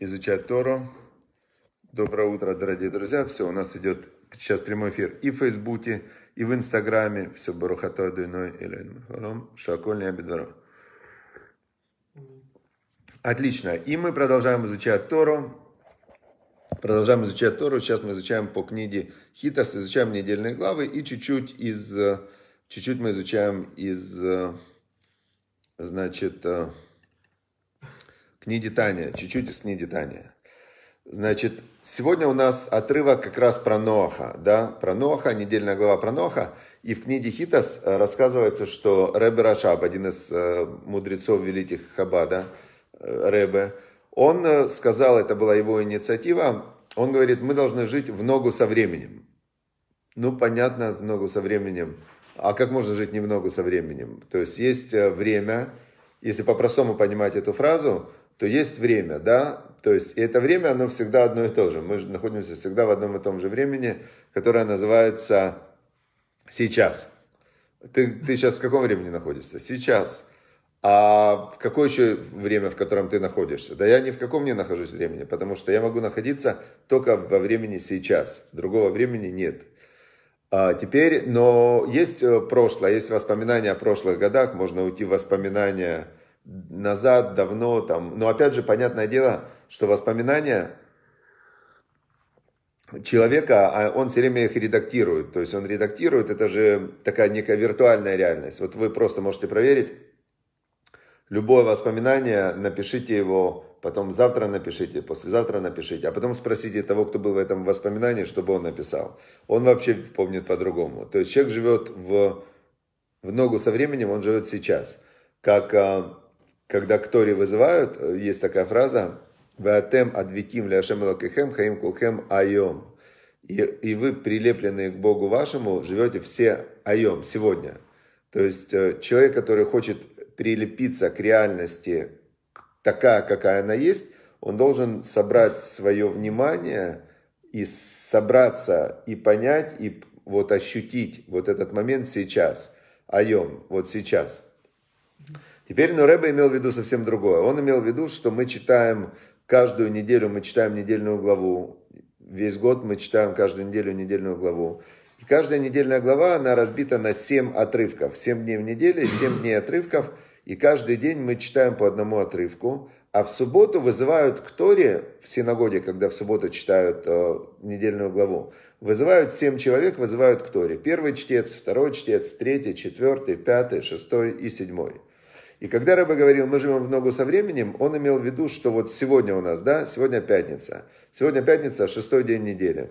изучать Тору. Доброе утро, дорогие друзья. Все, у нас идет сейчас прямой эфир и в Фейсбуке, и в Инстаграме. Все, Барухатой Дуйной, Элен Махаром, Шаколь Неабидваро. Отлично. И мы продолжаем изучать Тору. Продолжаем изучать Тору. Сейчас мы изучаем по книге Хитас, изучаем недельные главы и чуть-чуть из... Чуть-чуть мы изучаем из... Значит, э, книдитания, чуть-чуть из книдитания. Значит, сегодня у нас отрывок как раз про Ноаха, да, про Ноаха, недельная глава про Ноаха. И в книге Хитас э, рассказывается, что Ребе Рашаб, один из э, мудрецов великих Хабада, э, Ребе, он сказал, это была его инициатива, он говорит, мы должны жить в ногу со временем. Ну, понятно, в ногу со временем. А как можно жить не в ногу со временем? То есть есть время, если по-простому понимать эту фразу, то есть время, да, то есть и это время, оно всегда одно и то же. Мы находимся всегда в одном и том же времени, которое называется сейчас. Ты, ты сейчас в каком времени находишься? Сейчас. А какое еще время, в котором ты находишься? Да я ни в каком не нахожусь времени, потому что я могу находиться только во времени сейчас. Другого времени нет. А теперь, но есть э, прошлое, есть воспоминания о прошлых годах, можно уйти в воспоминания назад, давно там. Но опять же, понятное дело, что воспоминания человека, а он все время их редактирует. То есть он редактирует, это же такая некая виртуальная реальность. Вот вы просто можете проверить любое воспоминание, напишите его, потом завтра напишите, послезавтра напишите, а потом спросите того, кто был в этом воспоминании, чтобы он написал. Он вообще помнит по-другому. То есть человек живет в, в ногу со временем, он живет сейчас. Как а, когда Ктори вызывают, э, есть такая фраза, «Веатем адвиким ляшем лакехем хаим кулхем айом». И, и вы, прилепленные к Богу вашему, живете все айом, сегодня. То есть э, человек, который хочет прилепиться к реальности, такая, какая она есть, он должен собрать свое внимание и собраться, и понять, и вот ощутить вот этот момент сейчас, айом, вот сейчас – Теперь, но ну, Рэбе имел в виду совсем другое. Он имел в виду, что мы читаем каждую неделю, мы читаем недельную главу. Весь год мы читаем каждую неделю недельную главу. И каждая недельная глава, она разбита на 7 отрывков. 7 дней в неделе, 7 дней отрывков. И каждый день мы читаем по одному отрывку. А в субботу вызывают к Торе, в синагоге, когда в субботу читают э, недельную главу, вызывают семь человек, вызывают к Торе. Первый чтец, второй чтец, третий, четвертый, пятый, шестой и седьмой. И когда Рэба говорил, мы живем в ногу со временем, он имел в виду, что вот сегодня у нас, да, сегодня пятница. Сегодня пятница, шестой день недели.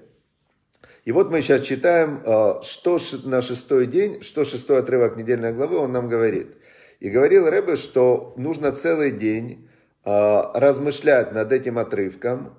И вот мы сейчас читаем, э, что на шестой день, что шестой отрывок недельной главы он нам говорит. И говорил Рэбе, что нужно целый день э, размышлять над этим отрывком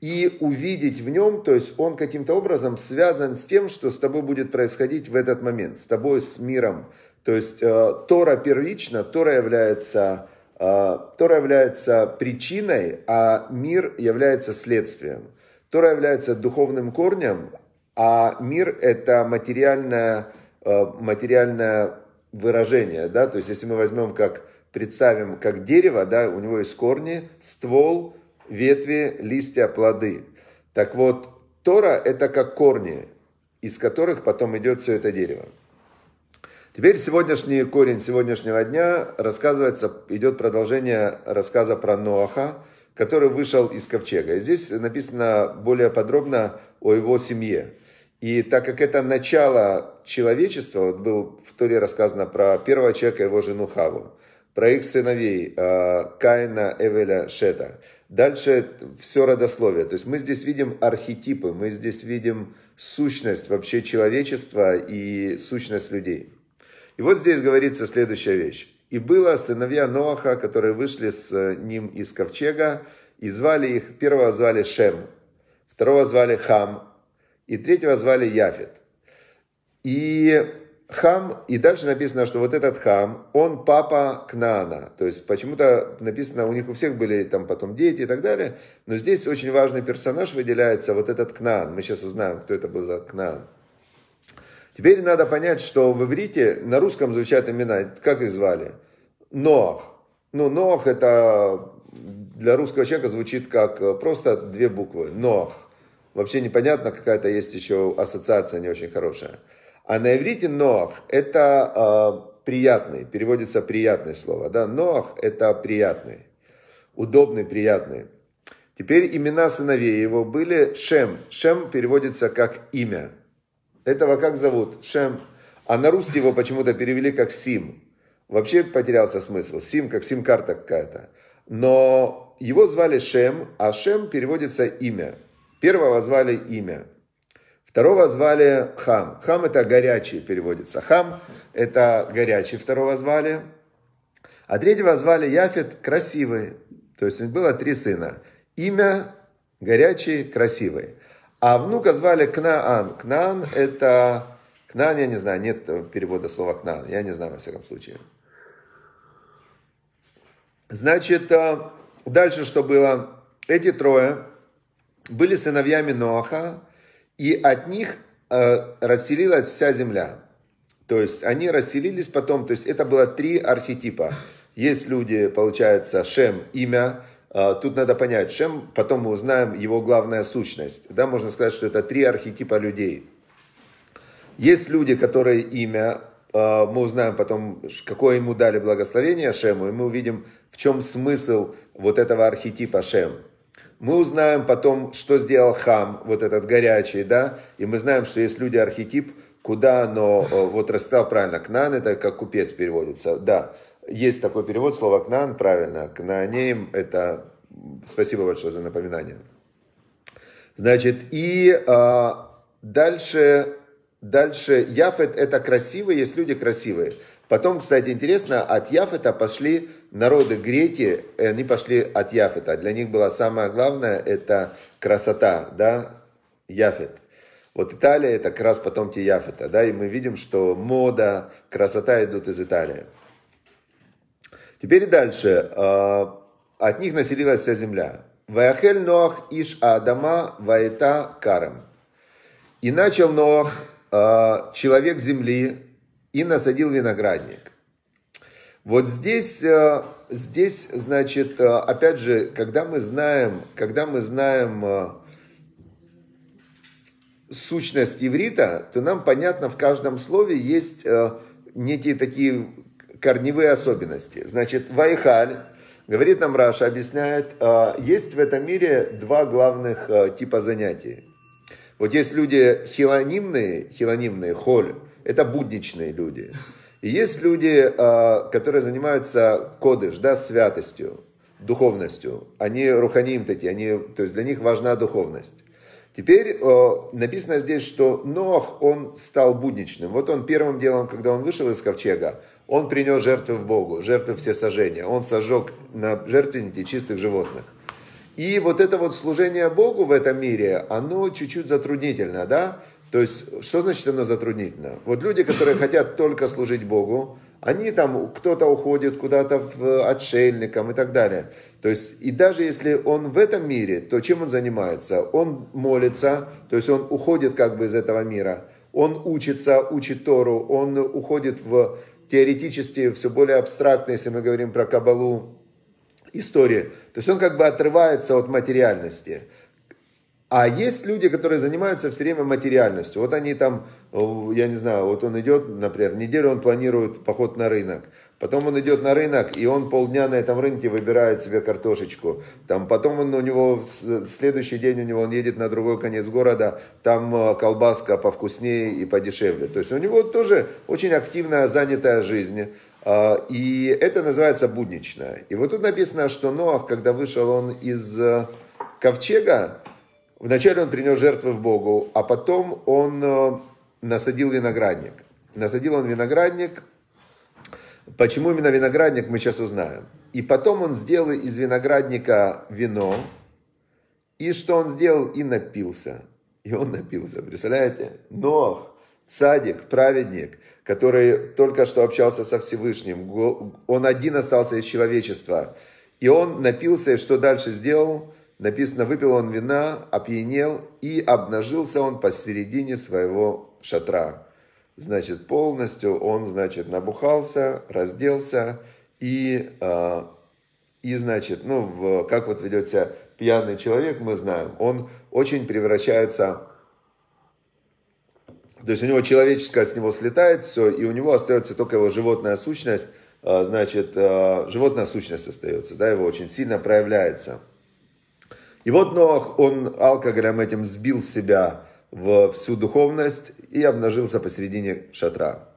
и увидеть в нем, то есть он каким-то образом связан с тем, что с тобой будет происходить в этот момент, с тобой, с миром, то есть э, Тора первична, Тора является, э, Тора является причиной, а мир является следствием. Тора является духовным корнем, а мир – это материальное, э, материальное выражение. Да? То есть если мы возьмем как представим как дерево, да, у него есть корни, ствол, ветви, листья, плоды. Так вот, Тора – это как корни, из которых потом идет все это дерево. Теперь сегодняшний корень сегодняшнего дня рассказывается, идет продолжение рассказа про Ноаха, который вышел из ковчега. И здесь написано более подробно о его семье. И так как это начало человечества, вот был в Торе рассказано про первого человека, его жену Хаву, про их сыновей э, Каина, Эвеля, Шета. Дальше все родословие. То есть мы здесь видим архетипы, мы здесь видим сущность вообще человечества и сущность людей. И вот здесь говорится следующая вещь. «И было сыновья Ноаха, которые вышли с э, ним из ковчега, и звали их, первого звали Шем, второго звали Хам, и третьего звали Яфет. И Хам, и дальше написано, что вот этот Хам, он папа Кнаана. То есть почему-то написано, у них у всех были там потом дети и так далее. Но здесь очень важный персонаж выделяется, вот этот Кнаан. Мы сейчас узнаем, кто это был за Кнаан. Теперь надо понять, что в иврите на русском звучат имена, как их звали? Ноах. Ну, Ноах это для русского человека звучит как э, просто две буквы. Ноах. Вообще непонятно, какая-то есть еще ассоциация не очень хорошая. А на иврите Ноах это э, приятный, переводится приятное слово. Да? Ноах это приятный, удобный, приятный. Теперь имена сыновей его были Шем. Шем переводится как имя. Этого как зовут? Шем. А на русский его почему-то перевели как Сим. Вообще потерялся смысл. Сим, как сим-карта какая-то. Но его звали Шем, а Шем переводится имя. Первого звали имя. Второго звали Хам. Хам это горячий переводится. Хам это горячий второго звали. А третьего звали Яфет красивый. То есть у них было три сына. Имя горячий, красивый. А внука звали Кнаан. Кнаан это... Кнаан, я не знаю, нет перевода слова Кнаан. Я не знаю, во всяком случае. Значит, э, дальше что было? Эти трое были сыновьями Ноаха, и от них э, расселилась вся земля. То есть они расселились потом, то есть это было три архетипа. Есть люди, получается, Шем, имя, а, тут надо понять, Шем, потом мы узнаем его главная сущность. Да, можно сказать, что это три архетипа людей. Есть люди, которые имя, а, мы узнаем потом, какое ему дали благословение Шему, и мы увидим, в чем смысл вот этого архетипа Шем. Мы узнаем потом, что сделал Хам, вот этот горячий, да, и мы знаем, что есть люди архетип, куда оно, а, вот расстав правильно, Кнан, это как купец переводится, да, есть такой перевод слова «кнан», правильно. «Кнаанеем» — это... Спасибо большое за напоминание. Значит, и а, дальше, дальше Яфет – это красивые, есть люди красивые. Потом, кстати, интересно, от Яфета пошли народы греки, они пошли от Яфета. Для них было самое главное – это красота, да, Яфет. Вот Италия – это как раз потомки Яфета, да, и мы видим, что мода, красота идут из Италии. Теперь дальше. А, от них населилась вся земля. Ваяхель Ноах Иш Адама Ваита Карем. И начал Ноах, а, человек земли, и насадил виноградник. Вот здесь, а, здесь, значит, опять же, когда мы знаем, когда мы знаем сущность иврита, то нам понятно, в каждом слове есть некие такие корневые особенности. Значит, Вайхаль, говорит нам Раша, объясняет, э, есть в этом мире два главных э, типа занятий. Вот есть люди хилонимные, хилонимные, холь, это будничные люди. И есть люди, э, которые занимаются кодыш, да, святостью, духовностью. Они руханим такие, они, то есть для них важна духовность. Теперь э, написано здесь, что Нох, он стал будничным. Вот он первым делом, когда он вышел из ковчега, он принес жертвы в Богу, жертвы все сожжения. Он сожег на жертвеннике чистых животных. И вот это вот служение Богу в этом мире, оно чуть-чуть затруднительно, да? То есть, что значит оно затруднительно? Вот люди, которые хотят только служить Богу, они там, кто-то уходит куда-то в э, отшельником и так далее. То есть, и даже если он в этом мире, то чем он занимается? Он молится, то есть он уходит как бы из этого мира. Он учится, учит Тору, он уходит в теоретически все более абстрактно, если мы говорим про Кабалу, история. То есть он как бы отрывается от материальности. А есть люди, которые занимаются все время материальностью. Вот они там, э, я не знаю, вот он идет, например, неделю он планирует поход на рынок. Потом он идет на рынок, и он полдня на этом рынке выбирает себе картошечку. Там, потом он у него, следующий день у него, он едет на другой конец города, там э, колбаска повкуснее и подешевле. То есть у него тоже очень активная занятая жизнь. А, и это называется будничная. И вот тут написано, что Ноах, когда вышел он из э, ковчега, вначале он принес жертвы в Богу, а потом он э, насадил виноградник. Насадил он виноградник, Почему именно виноградник, мы сейчас узнаем. И потом он сделал из виноградника вино. И что он сделал? И напился. И он напился, представляете? Нох, цадик, праведник, который только что общался со Всевышним. Он один остался из человечества. И он напился, и что дальше сделал? Написано, выпил он вина, опьянел, и обнажился он посередине своего шатра значит, полностью он, значит, набухался, разделся и, э, и значит, ну, в, как вот ведется пьяный человек, мы знаем, он очень превращается, то есть у него человеческое с него слетает все, и у него остается только его животная сущность, э, значит, э, животная сущность остается, да, его очень сильно проявляется. И вот Ноах, он алкоголем этим сбил себя, в всю духовность и обнажился посередине шатра.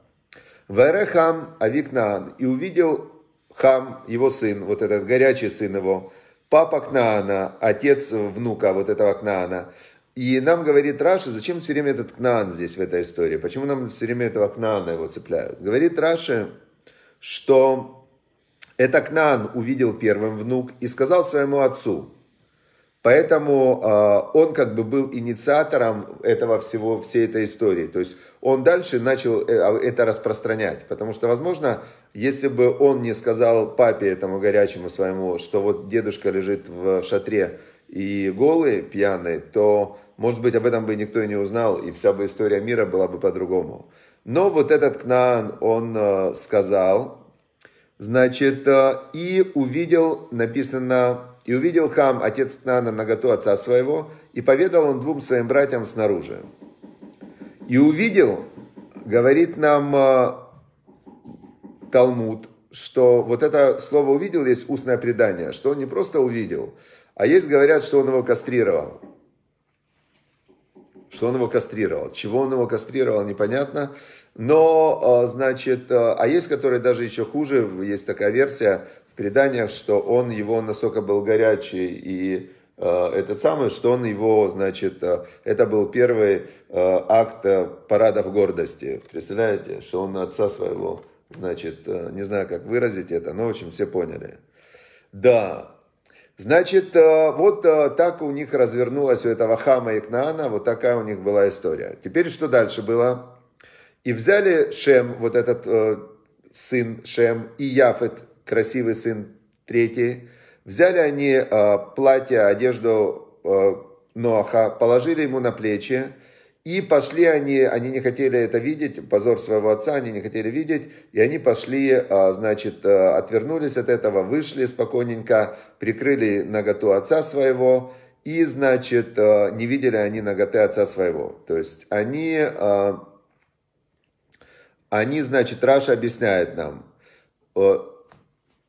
Вайре Хам Авикнаан. И увидел Хам, его сын, вот этот горячий сын его, папа Кнаана, отец внука вот этого Кнаана. И нам говорит Раша, зачем все время этот Кнаан здесь в этой истории? Почему нам все время этого Кнаана его цепляют? Говорит Раша, что это Кнаан увидел первым внук и сказал своему отцу – Поэтому э, он как бы был инициатором этого всего, всей этой истории. То есть он дальше начал э, а, это распространять. Потому что, возможно, если бы он не сказал папе этому горячему своему, что вот дедушка лежит в шатре и голый, пьяный, то, может быть, об этом бы никто и не узнал, и вся бы история мира была бы по-другому. Но вот этот Кнаан, он э, сказал, значит, э, и увидел, написано и увидел хам, отец Кнана, наготу отца своего, и поведал он двум своим братьям снаружи. И увидел, говорит нам э, Талмуд, что вот это слово «увидел» есть устное предание, что он не просто увидел, а есть говорят, что он его кастрировал. Что он его кастрировал. Чего он его кастрировал, непонятно. Но, э, значит, э, а есть, которые даже еще хуже, есть такая версия, в преданиях, что он его настолько был горячий и э, этот самый, что он его, значит, э, это был первый э, акт э, парадов гордости. Представляете, что он отца своего, значит, э, не знаю, как выразить это, но, в общем, все поняли. Да, Значит, э, вот так у них развернулась у этого хама и Кнаана, вот такая у них была история. Теперь что дальше было? И взяли Шем, вот этот сын Шем, и Яфет, красивый сын третий. Взяли они э, платье, одежду э, Ноаха, положили ему на плечи, и пошли они, они не хотели это видеть, позор своего отца они не хотели видеть, и они пошли, а, значит, отвернулись от этого, вышли спокойненько, прикрыли наготу отца своего, и, значит, не видели они наготы отца своего. То есть они, они, значит, Раша объясняет нам,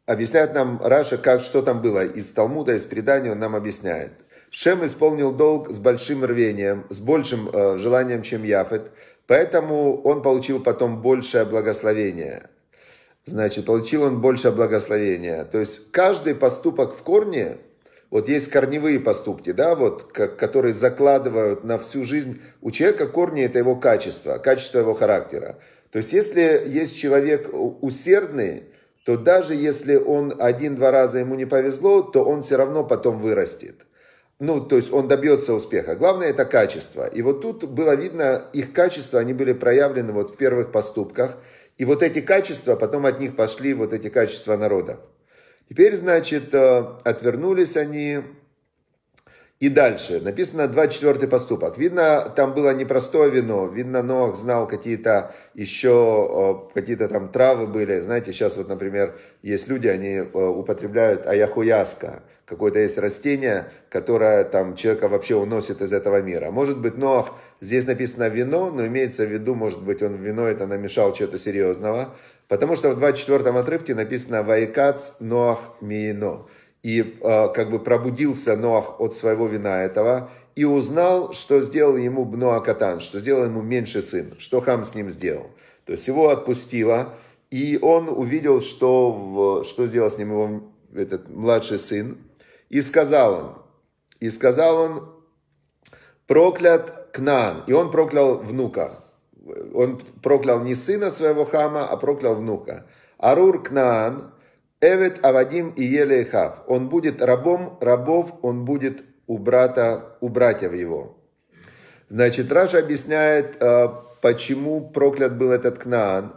объясняет нам Раша, как, что там было. Из Талмуда, из предания он нам объясняет. Шем исполнил долг с большим рвением, с большим э, желанием, чем Яфет, поэтому он получил потом большее благословение. Значит, получил он большее благословение. То есть каждый поступок в корне, вот есть корневые поступки, да, вот, как, которые закладывают на всю жизнь. У человека корни – это его качество, качество его характера. То есть если есть человек усердный, то даже если он один-два раза ему не повезло, то он все равно потом вырастет. Ну, то есть он добьется успеха. Главное это качество. И вот тут было видно, их качество, они были проявлены вот в первых поступках. И вот эти качества, потом от них пошли вот эти качества народа. Теперь, значит, э, отвернулись они, и дальше написано 24 поступок. Видно, там было непростое вино. Видно, Ноах знал какие-то еще, э, какие-то там травы были. Знаете, сейчас вот, например, есть люди, они э, употребляют аяхуяска. Какое-то есть растение, которое там человека вообще уносит из этого мира. Может быть, Ноах, здесь написано вино, но имеется в виду, может быть, он вино это намешал чего-то серьезного. Потому что в 24 отрывке написано «Вайкац Ноах Миино» и э, как бы пробудился Ноах от своего вина этого и узнал, что сделал ему Бноакатан, что сделал ему меньший сын, что хам с ним сделал. То есть его отпустило, и он увидел, что, что сделал с ним его этот младший сын, и сказал он, и сказал он, проклят Кнан и он проклял внука. Он проклял не сына своего хама, а проклял внука. Арур Кнан Эвет Авадим и Елеехав. Он будет рабом рабов, он будет у брата, у братьев его. Значит, Раша объясняет, э, почему проклят был этот Кнаан.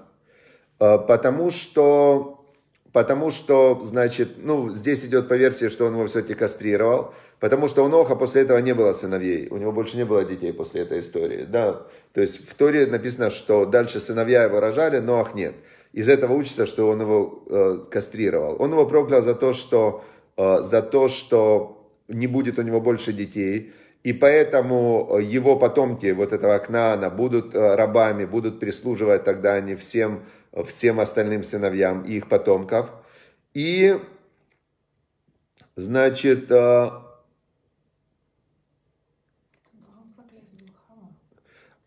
Э, потому что, потому что, значит, ну, здесь идет по версии, что он его все-таки кастрировал. Потому что у Ноха после этого не было сыновей. У него больше не было детей после этой истории. Да. То есть в Торе написано, что дальше сыновья его рожали, Ноах нет из этого учится, что он его э, кастрировал. Он его проклял за то, что, э, за то, что не будет у него больше детей, и поэтому э, его потомки вот этого Акнаана будут э, рабами, будут прислуживать тогда они всем, э, всем остальным сыновьям и их потомков. И, значит,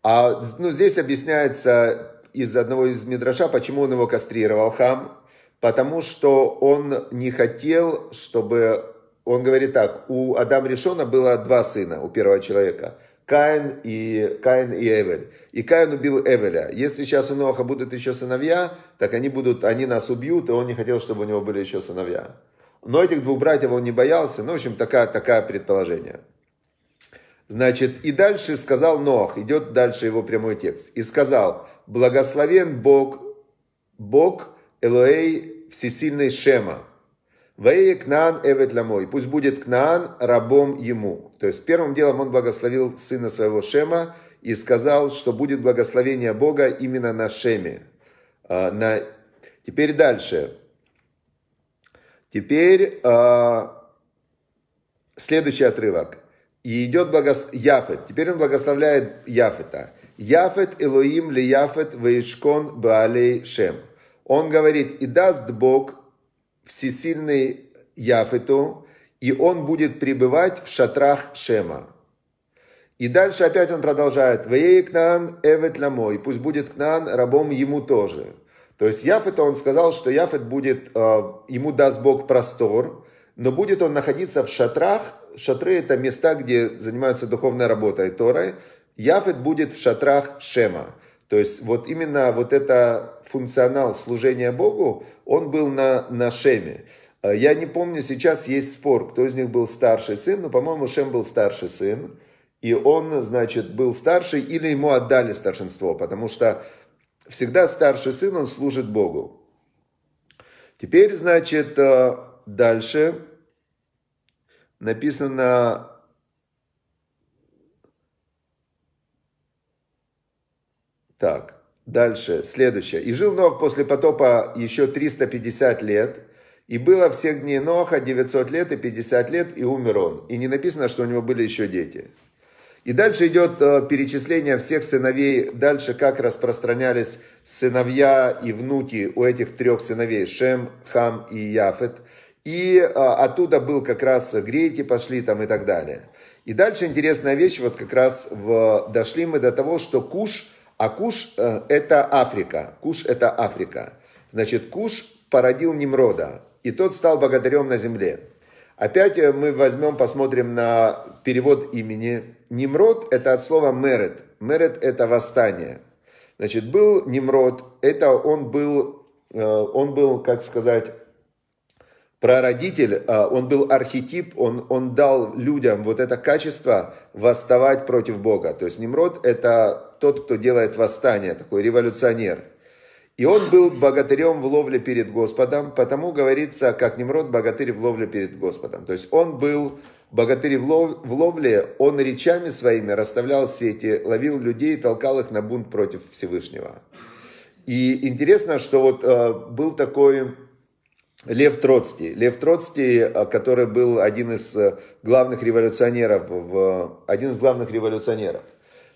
а ну, здесь объясняется из одного из Мидраша, почему он его кастрировал, хам, потому что он не хотел, чтобы... Он говорит так, у Адам Решона было два сына, у первого человека. Каин и, Каин и Эвель. И Каин убил Эвеля. Если сейчас у Ноаха будут еще сыновья, так они, будут, они нас убьют, и он не хотел, чтобы у него были еще сыновья. Но этих двух братьев он не боялся. Ну, в общем, такая, такая предположение. Значит, и дальше сказал Ноах, идет дальше его прямой текст. И сказал, Благословен Бог, Бог Элоэй Всесильный Шема. Вае Кнаан Эвет Ламой. Пусть будет Кнаан рабом ему. То есть первым делом он благословил сына своего Шема и сказал, что будет благословение Бога именно на Шеме. А, на... Теперь дальше. Теперь а, следующий отрывок. И идет благос... Яфет. Теперь он благословляет Яфета. Яфет Элоим ли Яфет Ваишкон Баалей Шем. Он говорит, и даст Бог всесильный Яфету, и он будет пребывать в шатрах Шема. И дальше опять он продолжает. «Вей Кнаан Эвет Ламой». Пусть будет Кнаан рабом ему тоже. То есть Яфету он сказал, что Яфет будет, э, ему даст Бог простор, но будет он находиться в шатрах. Шатры – это места, где занимаются духовной работой Торой. Яфет будет в шатрах Шема. То есть вот именно вот это функционал служения Богу, он был на, на Шеме. Э, я не помню, сейчас есть спор, кто из них был старший сын, но, по-моему, Шем был старший сын. И он, значит, был старший или ему отдали старшинство, потому что всегда старший сын, он служит Богу. Теперь, значит, э, дальше написано Так, дальше, следующее. «И жил Нох после потопа еще 350 лет, и было всех дней Ноха 900 лет и 50 лет, и умер он». И не написано, что у него были еще дети. И дальше идет э, перечисление всех сыновей, дальше как распространялись сыновья и внуки у этих трех сыновей, Шем, Хам и Яфет. И э, оттуда был как раз греки пошли там и так далее. И дальше интересная вещь, вот как раз в, дошли мы до того, что Куш – а Куш э, – это Африка. Куш – это Африка. Значит, Куш породил Немрода, и тот стал богатырем на земле. Опять э, мы возьмем, посмотрим на перевод имени. Немрод – это от слова «мерет». «Мерет» – это восстание. Значит, был Немрод, это он был, э, он был, как сказать, Прародитель, а, он был архетип, он, он дал людям вот это качество восставать против Бога. То есть Немрод – это тот, кто делает восстание, такой революционер. И он был богатырем в ловле перед Господом, потому говорится, как Немрод – богатырь в ловле перед Господом. То есть он был богатырь в, лов, в ловле, он речами своими расставлял сети, ловил людей, и толкал их на бунт против Всевышнего. И интересно, что вот э, был такой Лев Троцкий. Лев Троцкий, э, который был один из э, главных революционеров, в, э, один из главных революционеров.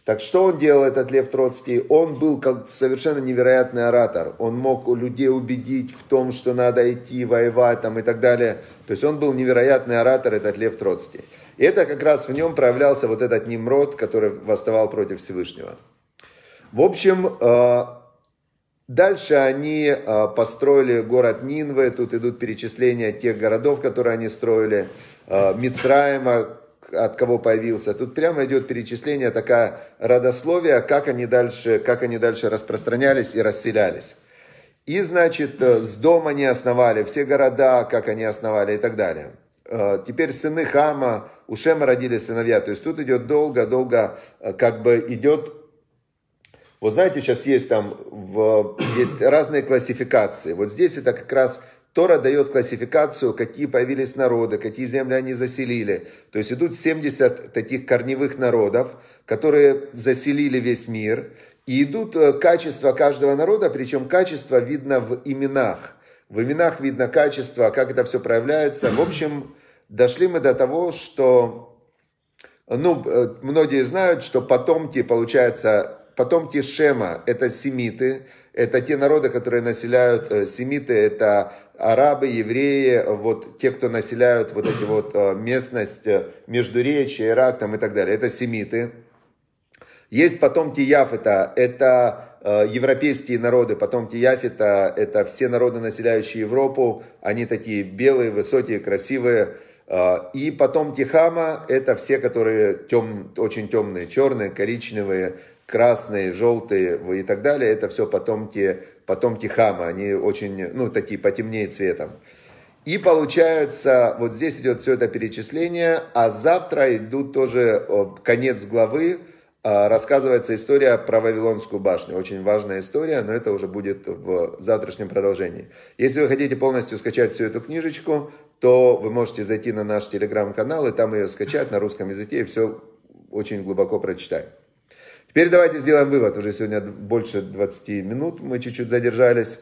Так что он делал, этот Лев Троцкий? Он был как совершенно невероятный оратор. Он мог людей убедить в том, что надо идти воевать там, и так далее. То есть он был невероятный оратор, этот Лев Троцкий. И это как раз в нем проявлялся вот этот Немрод, который восставал против Всевышнего. В общем, Дальше они а, построили город Нинве, тут идут перечисления тех городов, которые они строили, а, Мицраема, от кого появился. Тут прямо идет перечисление, такая родословие, как они дальше, как они дальше распространялись и расселялись. И, значит, э, с дома они основали, все города, как они основали и так далее. Э, теперь сыны Хама, у Шема родились сыновья. То есть тут идет долго-долго, э, как бы идет вот знаете, сейчас есть там в, есть разные классификации. Вот здесь это как раз Тора дает классификацию, какие появились народы, какие земли они заселили. То есть идут 70 таких корневых народов, которые заселили весь мир. И идут э, качества каждого народа, причем качество видно в именах. В именах видно качество, как это все проявляется. В общем, дошли мы до того, что... Ну, э, многие знают, что потомки, получается, Потомки Шема – это семиты, это те народы, которые населяют э, семиты, это арабы, евреи, вот те, кто населяют вот эти вот э, местность э, Междуречия, Ирак там и так далее, это семиты. Есть потомки Яфета, это европейские народы, потомки Яфета, это все народы, населяющие Европу, они такие белые, высокие, красивые, и потомки Хама – это все, которые тем, очень темные, черные, коричневые, красные, желтые и так далее, это все потомки, потомки хама, они очень, ну, такие потемнее цветом. И получается, вот здесь идет все это перечисление, а завтра идут тоже э, конец главы, а, рассказывается история про Вавилонскую башню. Очень важная история, но это уже будет в завтрашнем продолжении. Если вы хотите полностью скачать всю эту книжечку, то вы можете зайти на наш телеграм-канал и там ее скачать на русском языке и все очень глубоко прочитать. Теперь давайте сделаем вывод. Уже сегодня больше 20 минут, мы чуть-чуть задержались.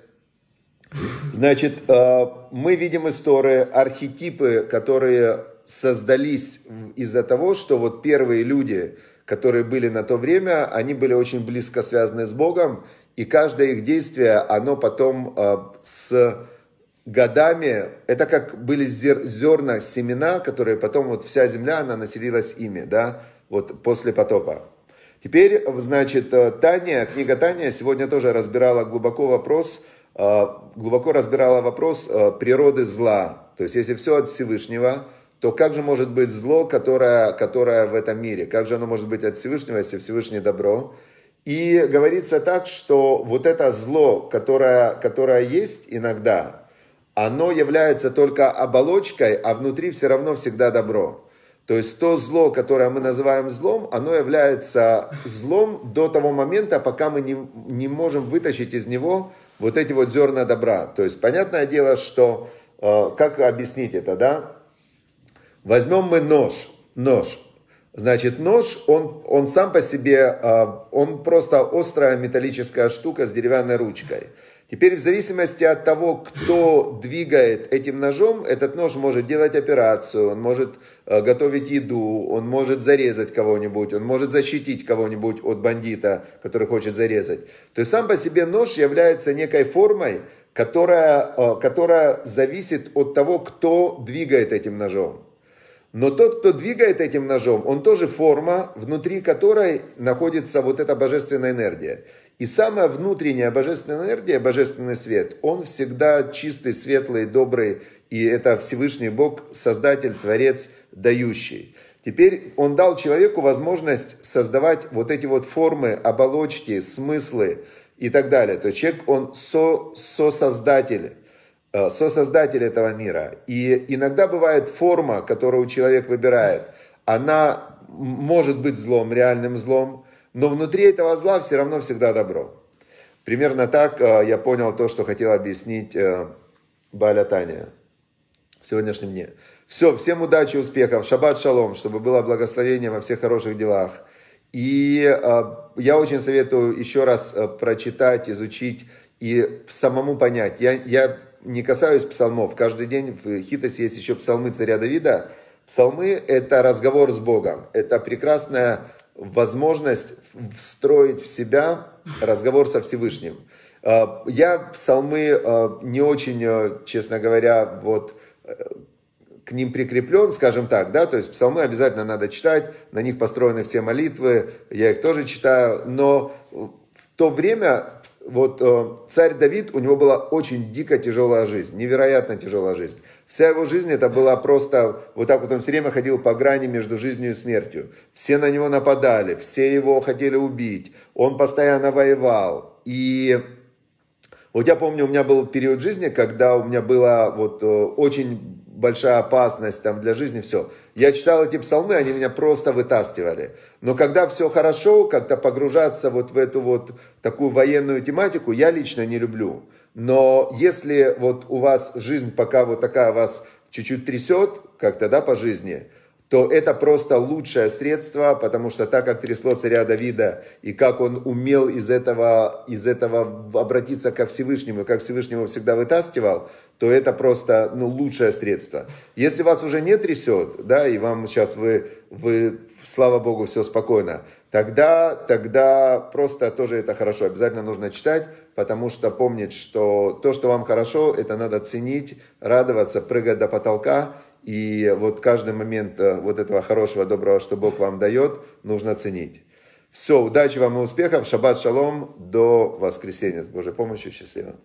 Значит, э, мы видим истории, архетипы, которые создались из-за того, что вот первые люди, которые были на то время, они были очень близко связаны с Богом, и каждое их действие, оно потом э, с годами, это как были зерна, семена, которые потом вот вся земля, она населилась ими, да, вот после потопа. Теперь, значит, э, Таня, книга Таня сегодня тоже разбирала глубоко вопрос, э, глубоко разбирала вопрос э, природы зла. То есть, если все от Всевышнего, то как же может быть зло, которое, которое в этом мире? Как же оно может быть от Всевышнего, если Всевышний добро? И говорится так, что вот это зло, которое, которое есть иногда, оно является только оболочкой, а внутри все равно всегда добро. То есть то зло, которое мы называем злом, оно является злом до того момента, пока мы не, не можем вытащить из него вот эти вот зерна добра. То есть понятное дело, что, э, как объяснить это, да? Возьмем мы нож, нож. Значит, нож, он, он сам по себе, э, он просто острая металлическая штука с деревянной ручкой. Теперь в зависимости от того, кто двигает этим ножом, этот нож может делать операцию, он может э, готовить еду, он может зарезать кого-нибудь, он может защитить кого-нибудь от бандита, который хочет зарезать. То есть сам по себе нож является некой формой, которая, э, которая зависит от того, кто двигает этим ножом. Но тот, кто двигает этим ножом, он тоже форма, внутри которой находится вот эта божественная энергия. И самая внутренняя божественная энергия, божественный свет, он всегда чистый, светлый, добрый, и это Всевышний Бог, Создатель, Творец, дающий. Теперь он дал человеку возможность создавать вот эти вот формы, оболочки, смыслы и так далее. То есть человек, он со, сосоздатель, э, сосоздатель этого мира. И иногда бывает форма, которую человек выбирает, она может быть злом, реальным злом, но внутри этого зла все равно всегда добро. Примерно так э, я понял то, что хотел объяснить э, Баля Таня в сегодняшнем дне. Все, всем удачи, успехов, шаббат шалом, чтобы было благословение во всех хороших делах. И э, я очень советую еще раз прочитать, изучить и самому понять. Я, я не касаюсь псалмов. Каждый день в Хитосе есть еще псалмы царя Давида. Псалмы – это разговор с Богом. Это прекрасная возможность встроить в себя разговор со Всевышним. Э, я псалмы э, не очень, э, честно говоря, вот к ним прикреплен, скажем так, да, то есть псалмы обязательно надо читать, на них построены все молитвы, я их тоже читаю, но в то время вот царь Давид, у него была очень дико тяжелая жизнь, невероятно тяжелая жизнь. Вся его жизнь это была просто, вот так вот он все время ходил по грани между жизнью и смертью. Все на него нападали, все его хотели убить, он постоянно воевал. И вот я помню, у меня был период жизни, когда у меня была вот э, очень большая опасность там для жизни, все. Я читал эти псалмы, они меня просто вытаскивали. Но когда все хорошо, как-то погружаться вот в эту вот такую военную тематику, я лично не люблю. Но если вот у вас жизнь пока вот такая вас чуть-чуть трясет, как тогда по жизни, то это просто лучшее средство, потому что так, как трясло царя Давида, и как он умел из этого, из этого обратиться ко Всевышнему, и как Всевышнего всегда вытаскивал, то это просто ну, лучшее средство. Если вас уже не трясет, да, и вам сейчас вы, вы слава Богу, все спокойно, тогда, тогда просто тоже это хорошо. Обязательно нужно читать, потому что помнить, что то, что вам хорошо, это надо ценить, радоваться, прыгать до потолка, и вот каждый момент э, вот этого хорошего, доброго, что Бог вам дает, нужно ценить. Все, удачи вам и успехов, шаббат шалом, до воскресенья, с Божьей помощью, счастливо.